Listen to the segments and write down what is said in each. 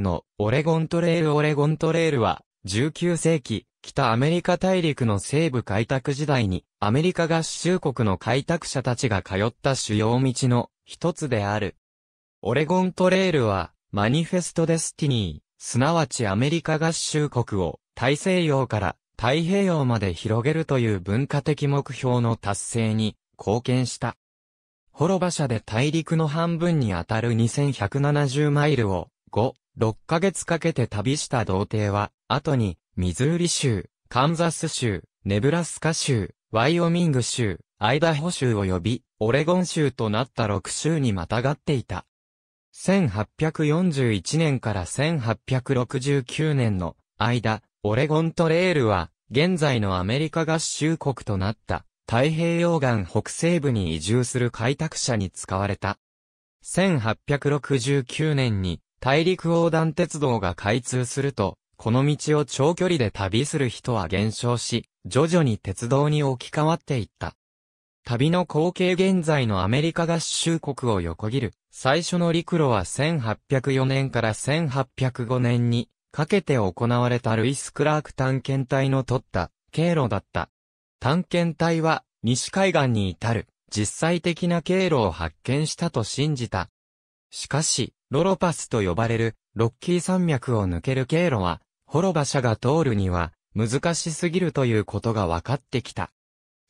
のオレゴントレールオレゴントレールは、19世紀、北アメリカ大陸の西部開拓時代に、アメリカ合衆国の開拓者たちが通った主要道の一つである。オレゴントレールは、マニフェストデスティニー、すなわちアメリカ合衆国を大西洋から太平洋まで広げるという文化的目標の達成に貢献した。滅馬車で大陸の半分にあたる2170マイルを5 6ヶ月かけて旅した童貞は、後に、ミズーリ州、カンザス州、ネブラスカ州、ワイオミング州、アイダホ州及び、オレゴン州となった6州にまたがっていた。1841年から1869年の間、オレゴントレールは、現在のアメリカ合衆国となった太平洋岸北西部に移住する開拓者に使われた。1869年に大陸横断鉄道が開通すると、この道を長距離で旅する人は減少し、徐々に鉄道に置き換わっていった。旅の後継現在のアメリカ合衆国を横切る、最初の陸路は1804年から1805年にかけて行われたルイス・クラーク探検隊の取った経路だった。探検隊は西海岸に至る実際的な経路を発見したと信じたしかし、ロロパスと呼ばれるロッキー山脈を抜ける経路は、滅馬車が通るには難しすぎるということが分かってきた。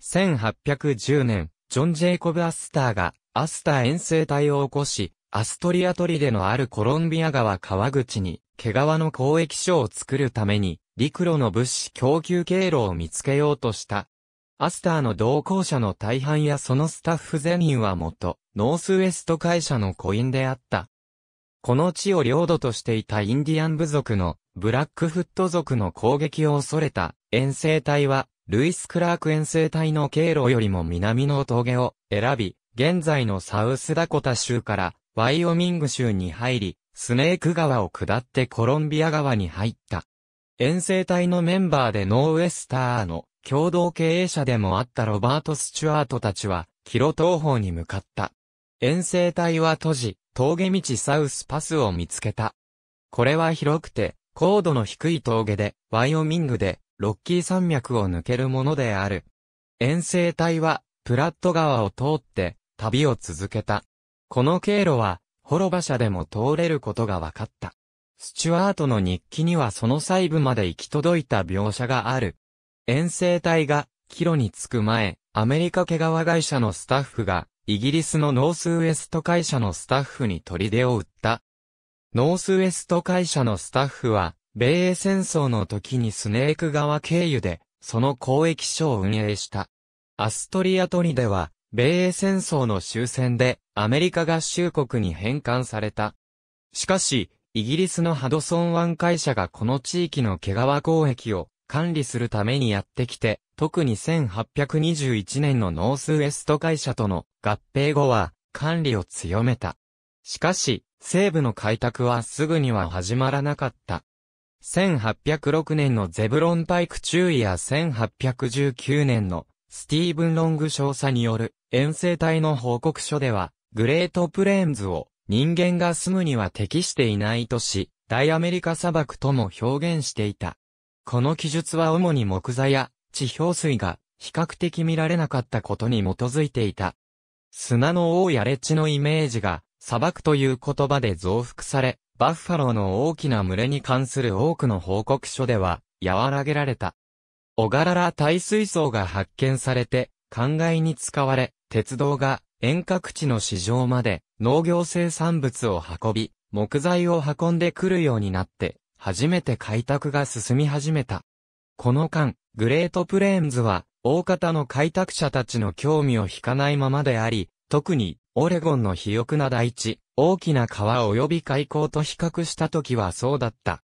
1810年、ジョン・ジェイコブ・アスターがアスター遠征隊を起こし、アストリアトリでのあるコロンビア川川口に、毛皮の交易所を作るために、陸路の物資供給経路を見つけようとした。アスターの同行者の大半やそのスタッフ全員は元、ノースウエスト会社のコインであった。この地を領土としていたインディアン部族のブラックフット族の攻撃を恐れた遠征隊は、ルイス・クラーク遠征隊の経路よりも南の峠を選び、現在のサウスダコタ州からワイオミング州に入り、スネーク川を下ってコロンビア川に入った。遠征隊のメンバーでノーウェスターの共同経営者でもあったロバート・スチュアートたちは、キロ東方に向かった。遠征隊は閉じ、峠道サウスパスを見つけた。これは広くて、高度の低い峠で、ワイオミングで、ロッキー山脈を抜けるものである。遠征隊は、プラット川を通って、旅を続けた。この経路は、滅馬車でも通れることが分かった。スチュアートの日記にはその細部まで行き届いた描写がある。遠征隊がキロに着く前、アメリカ毛皮会社のスタッフが、イギリスのノースウエスト会社のスタッフに砦を売った。ノースウエスト会社のスタッフは、米英戦争の時にスネーク川経由で、その交易所を運営した。アストリアトリでは、米英戦争の終戦で、アメリカ合衆国に返還された。しかし、イギリスのハドソン湾会社がこの地域の毛皮交易を管理するためにやってきて、特に1821年のノースウエスト会社との合併後は管理を強めた。しかし、西部の開拓はすぐには始まらなかった。1806年のゼブロンパイク注意や1819年のスティーブン・ロング少佐による遠征隊の報告書では、グレートプレーンズを人間が住むには適していないとし、大アメリカ砂漠とも表現していた。この記述は主に木材や地表水が比較的見られなかったことに基づいていた。砂の王やれ地のイメージが砂漠という言葉で増幅され、バッファローの大きな群れに関する多くの報告書では和らげられた。小柄ら耐水槽が発見されて、灌漑に使われ、鉄道が遠隔地の市場まで農業生産物を運び、木材を運んでくるようになって、初めて開拓が進み始めた。この間、グレートプレーンズは、大方の開拓者たちの興味を引かないままであり、特に、オレゴンの肥沃な大地、大きな川及び海溝と比較した時はそうだった。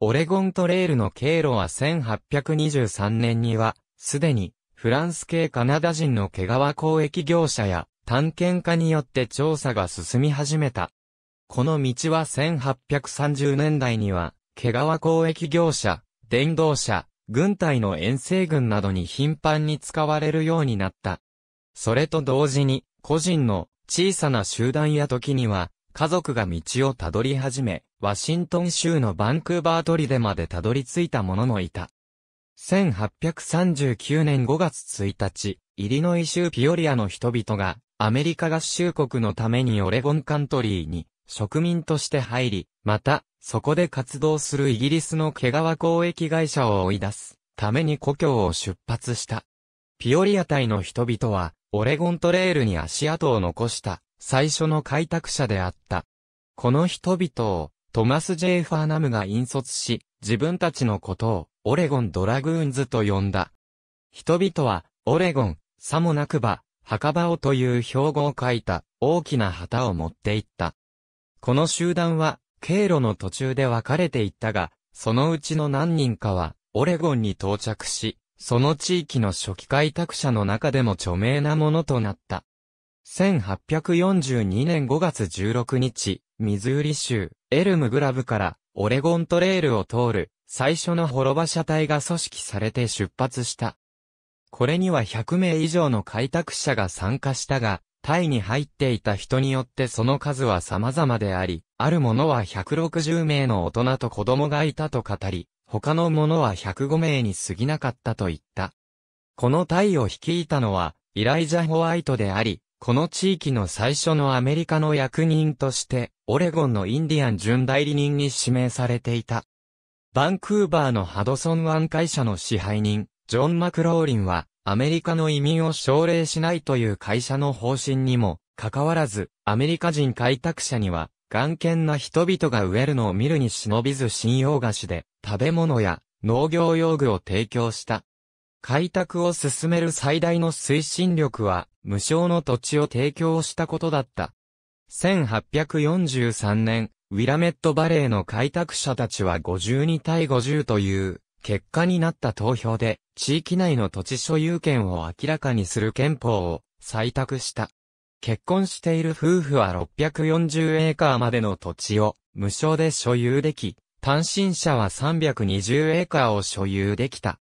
オレゴントレールの経路は1823年には、すでに、フランス系カナダ人の毛皮交易業者や、探検家によって調査が進み始めた。この道は1830年代には、毛皮交易業者、電動車、軍隊の遠征軍などに頻繁に使われるようになった。それと同時に、個人の小さな集団や時には、家族が道をたどり始め、ワシントン州のバンクーバーリでまでたどり着いた者もいた。1839年5月1日、イリノイ州ピオリアの人々が、アメリカ合衆国のためにオレゴンカントリーに植民として入り、また、そこで活動するイギリスの毛皮交易会社を追い出すために故郷を出発した。ピオリア隊の人々は、オレゴントレールに足跡を残した最初の開拓者であった。この人々をトマス・ジェイ・ファーナムが引率し、自分たちのことをオレゴンドラグーンズと呼んだ。人々はオレゴン、さもなくば、墓場をという標語を書いた大きな旗を持っていった。この集団は、経路の途中で分かれていったが、そのうちの何人かは、オレゴンに到着し、その地域の初期開拓者の中でも著名なものとなった。1842年5月16日、ミズーリ州、エルムグラブから、オレゴントレールを通る、最初の滅場車隊が組織されて出発した。これには100名以上の開拓者が参加したが、タイに入っていた人によってその数は様々であり、ある者は160名の大人と子供がいたと語り、他の者は105名に過ぎなかったと言った。このタイを率いたのは、イライジャ・ホワイトであり、この地域の最初のアメリカの役人として、オレゴンのインディアン準代理人に指名されていた。バンクーバーのハドソン湾会社の支配人、ジョン・マクローリンは、アメリカの移民を奨励しないという会社の方針にも、かかわらず、アメリカ人開拓者には、眼見な人々が植えるのを見るに忍びず信用菓子で、食べ物や農業用具を提供した。開拓を進める最大の推進力は、無償の土地を提供したことだった。1843年、ウィラメットバレーの開拓者たちは52対50という結果になった投票で地域内の土地所有権を明らかにする憲法を採択した。結婚している夫婦は640エーカーまでの土地を無償で所有でき、単身者は320エーカーを所有できた。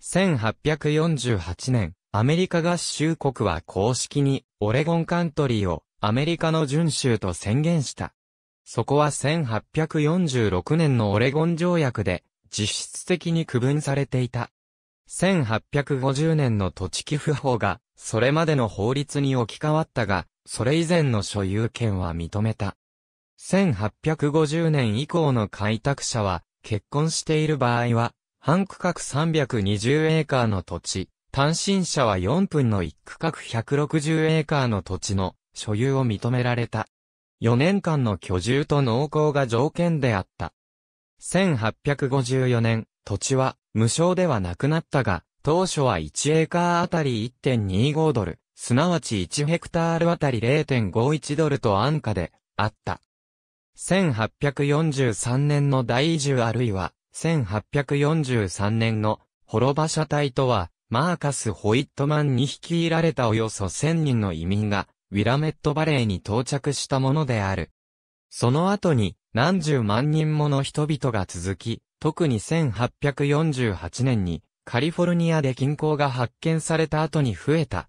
1848年、アメリカ合衆国は公式にオレゴンカントリーをアメリカの準州と宣言した。そこは1846年のオレゴン条約で実質的に区分されていた。1850年の土地寄付法が、それまでの法律に置き換わったが、それ以前の所有権は認めた。1850年以降の開拓者は、結婚している場合は、半区画320エーカーの土地、単身者は4分の1区画160エーカーの土地の所有を認められた。4年間の居住と農耕が条件であった。1854年、土地は無償ではなくなったが、当初は1エーカーあたり1.25ドル、すなわち1ヘクタールあたり0.51ドルと安価であった。1843年の大移住あるいは、1843年の滅場社隊とは、マーカス・ホイットマンに率いられたおよそ1000人の移民が、ウィラメットバレーに到着したものである。その後に、何十万人もの人々が続き、特に1848年にカリフォルニアで銀行が発見された後に増えた。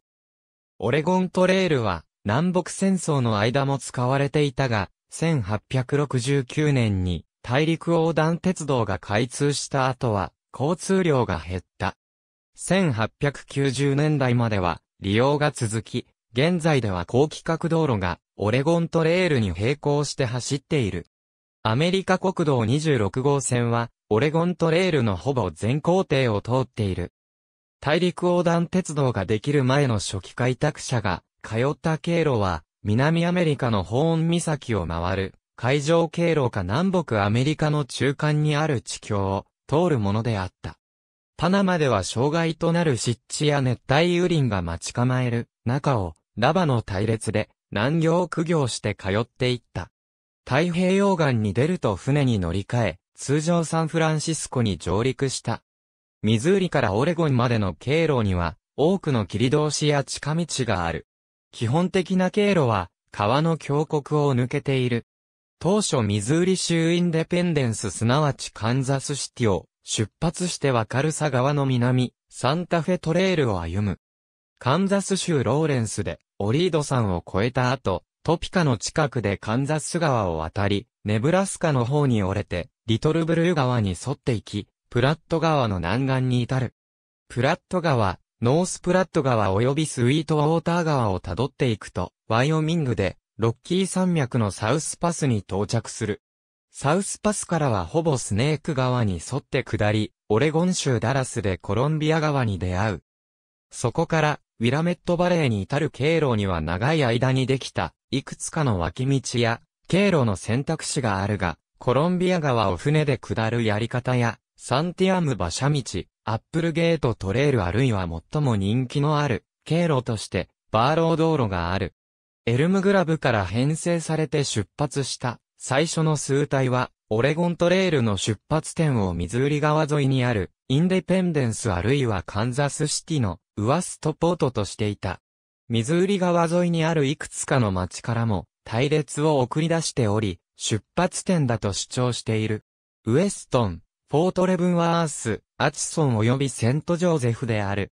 オレゴントレールは南北戦争の間も使われていたが、1869年に大陸横断鉄道が開通した後は交通量が減った。1890年代までは利用が続き、現在では高規格道路がオレゴントレールに並行して走っている。アメリカ国道26号線はオレゴントレールのほぼ全行程を通っている。大陸横断鉄道ができる前の初期開拓者が通った経路は、南アメリカのホーン岬を回る、海上経路か南北アメリカの中間にある地境を通るものであった。パナマでは障害となる湿地や熱帯雨林が待ち構える中をラバの隊列で南行苦行して通っていった。太平洋岸に出ると船に乗り換え、通常サンフランシスコに上陸した。ミズーリからオレゴンまでの経路には、多くの切り通しや近道がある。基本的な経路は、川の峡谷を抜けている。当初ミズーリ州インデペンデンスすなわちカンザスシティを出発してワカルサ川の南、サンタフェトレールを歩む。カンザス州ローレンスでオリード山を越えた後、トピカの近くでカンザス川を渡り、ネブラスカの方に折れて、リトルブルー川に沿っていき、プラット川の南岸に至る。プラット川、ノースプラット川及びスイートウォーター川をたどっていくと、ワイオミングで、ロッキー山脈のサウスパスに到着する。サウスパスからはほぼスネーク川に沿って下り、オレゴン州ダラスでコロンビア川に出会う。そこから、ウィラメットバレーに至る経路には長い間にできた、いくつかの脇道や、経路の選択肢があるが、コロンビア川を船で下るやり方や、サンティアム馬車道、アップルゲートトレールあるいは最も人気のある、経路として、バーロー道路がある。エルムグラブから編成されて出発した、最初の数体は、オレゴントレールの出発点を水売り川沿いにある、インデペンデンスあるいはカンザスシティのウワストポートとしていた。水売川沿いにあるいくつかの町からも、隊列を送り出しており、出発点だと主張している。ウエストン、フォートレブンワース、アチソン及びセントジョーゼフである。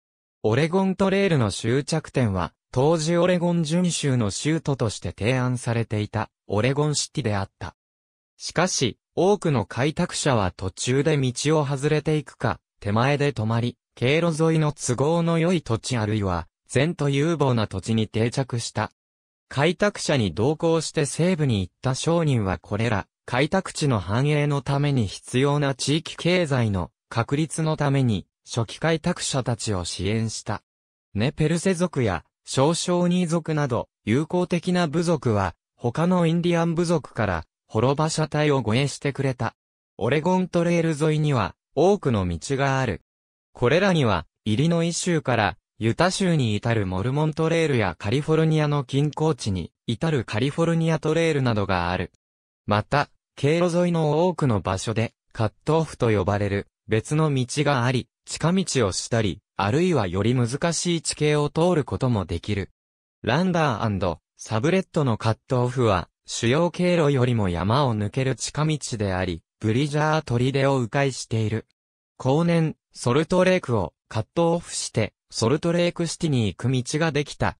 オレゴントレールの終着点は、当時オレゴン準州の州都として提案されていた、オレゴンシティであった。しかし、多くの開拓者は途中で道を外れていくか、手前で止まり、経路沿いの都合の良い土地あるいは、善と有望な土地に定着した。開拓者に同行して西部に行った商人はこれら、開拓地の繁栄のために必要な地域経済の確立のために、初期開拓者たちを支援した。ネペルセ族や、少々ニー族など、友好的な部族は、他のインディアン部族から、滅場車体を護衛してくれた。オレゴントレール沿いには、多くの道がある。これらには、イリノイ州からユタ州に至るモルモントレールやカリフォルニアの近郊地に至るカリフォルニアトレールなどがある。また、経路沿いの多くの場所で、カットオフと呼ばれる別の道があり、近道をしたり、あるいはより難しい地形を通ることもできる。ランダーサブレットのカットオフは、主要経路よりも山を抜ける近道であり、ブリジャー砦を迂回している。後年、ソルトレークをカットオフして、ソルトレークシティに行く道ができた。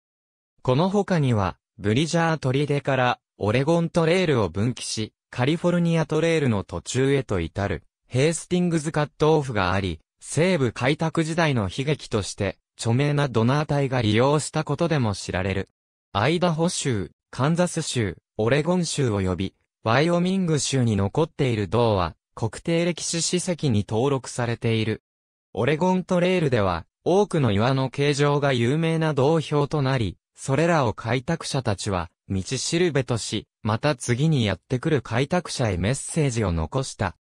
この他には、ブリジャートリデからオレゴントレールを分岐し、カリフォルニアトレールの途中へと至る、ヘースティングズカットオフがあり、西部開拓時代の悲劇として、著名なドナー隊が利用したことでも知られる。アイダホ州、カンザス州、オレゴン州及び、ワイオミング州に残っている銅は、国定歴史史跡に登録されている。オレゴントレールでは、多くの岩の形状が有名な道標となり、それらを開拓者たちは、道しるべとし、また次にやってくる開拓者へメッセージを残した。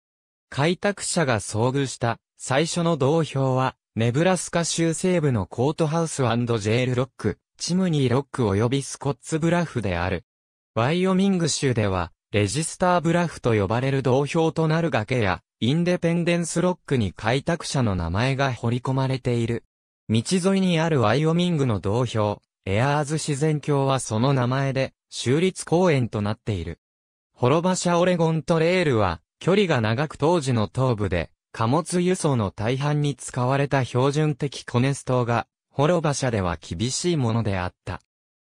開拓者が遭遇した最初の道標は、ネブラスカ州西部のコートハウスジェールロック、チムニーロック及びスコッツブラフである。ワイオミング州では、レジスターブラフと呼ばれる道標となる崖や、インデペンデンスロックに開拓者の名前が彫り込まれている。道沿いにあるワイオミングの道標、エアーズ自然郷はその名前で、州立公園となっている。滅場ャオレゴントレールは、距離が長く当時の東部で、貨物輸送の大半に使われた標準的コネストが、滅場ャでは厳しいものであった。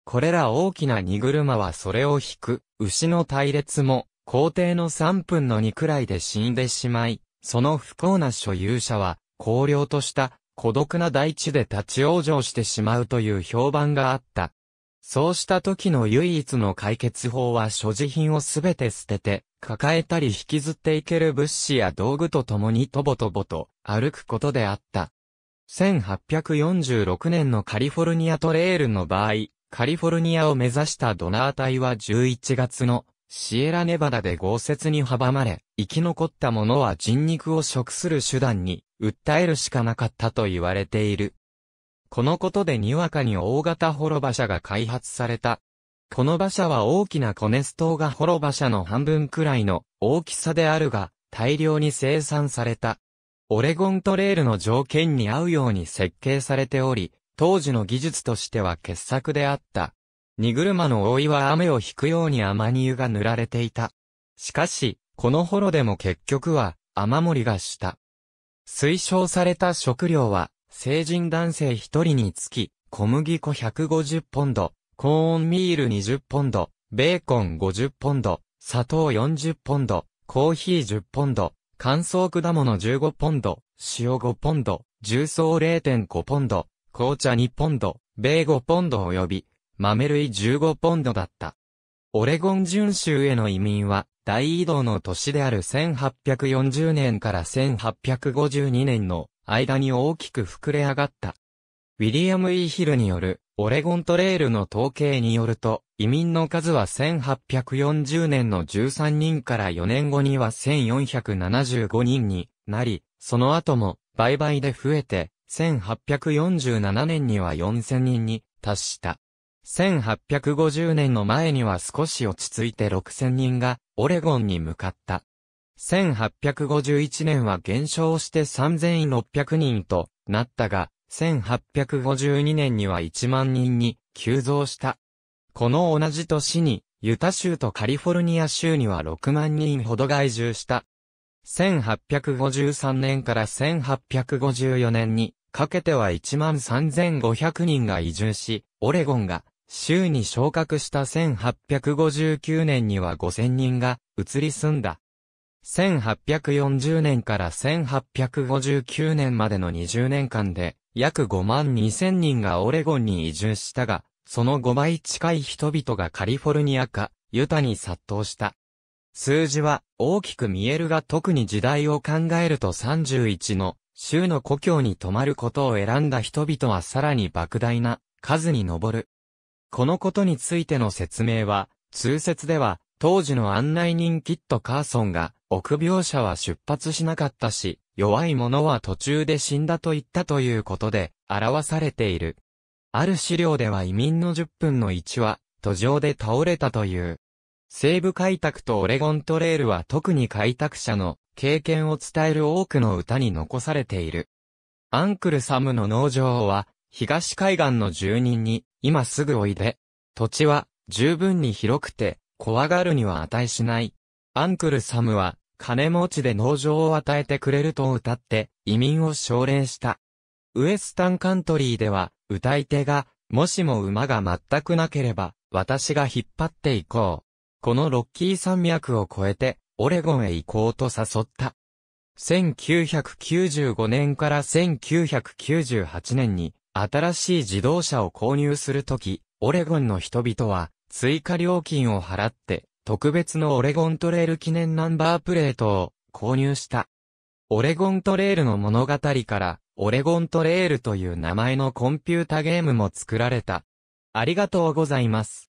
これら大きな荷車はそれを引く、牛の隊列も、皇帝の3分の2くらいで死んでしまい、その不幸な所有者は、荒涼とした孤独な大地で立ち往生してしまうという評判があった。そうした時の唯一の解決法は所持品をすべて捨てて、抱えたり引きずっていける物資や道具と共にとぼとぼと歩くことであった。1846年のカリフォルニアトレールの場合、カリフォルニアを目指したドナー隊は11月のシエラネバダで豪雪に阻まれ、生き残った者は人肉を食する手段に、訴えるしかなかったと言われている。このことでにわかに大型滅馬車が開発された。この馬車は大きなコネストが滅馬車の半分くらいの大きさであるが、大量に生産された。オレゴントレールの条件に合うように設計されており、当時の技術としては傑作であった。荷車の覆いは雨を引くように雨に湯が塗られていた。しかし、この幌でも結局は、雨漏りがした。推奨された食料は、成人男性一人につき、小麦粉150ポンド、コーンミール20ポンド、ベーコン50ポンド、砂糖40ポンド、コーヒー10ポンド、乾燥果物15ポンド、塩5ポンド、重曹0.5ポンド、紅茶2ポンド、米5ポンド及び、豆類15ポンドだった。オレゴン準州への移民は、大移動の年である1840年から1852年の間に大きく膨れ上がった。ウィリアム・イヒルによる、オレゴントレールの統計によると、移民の数は1840年の13人から4年後には1475人になり、その後も倍々で増えて、1847年には4000人に達した。1850年の前には少し落ち着いて6000人がオレゴンに向かった。1851年は減少して3600人となったが、1852年には1万人に急増した。この同じ年に、ユタ州とカリフォルニア州には6万人ほど外住した。1853年から1854年にかけては1万3500人が移住し、オレゴンが州に昇格した1859年には5000人が移り住んだ。1840年から1859年までの20年間で約5万2000人がオレゴンに移住したが、その5倍近い人々がカリフォルニアか、ユタに殺到した。数字は大きく見えるが特に時代を考えると31の州の故郷に泊まることを選んだ人々はさらに莫大な数に上る。このことについての説明は、通説では、当時の案内人キット・カーソンが、臆病者は出発しなかったし、弱い者は途中で死んだと言ったということで、表されている。ある資料では移民の10分の1は、途上で倒れたという。西部開拓とオレゴントレールは特に開拓者の経験を伝える多くの歌に残されている。アンクルサムの農場は、東海岸の住人に、今すぐおいで。土地は、十分に広くて、怖がるには値しない。アンクルサムは、金持ちで農場を与えてくれると歌って、移民を奨励した。ウエスタンカントリーでは、歌い手が、もしも馬が全くなければ、私が引っ張っていこう。このロッキー山脈を越えて、オレゴンへ行こうと誘った。1995年から1998年に、新しい自動車を購入するとき、オレゴンの人々は、追加料金を払って、特別のオレゴントレール記念ナンバープレートを購入した。オレゴントレールの物語から、オレゴントレールという名前のコンピュータゲームも作られた。ありがとうございます。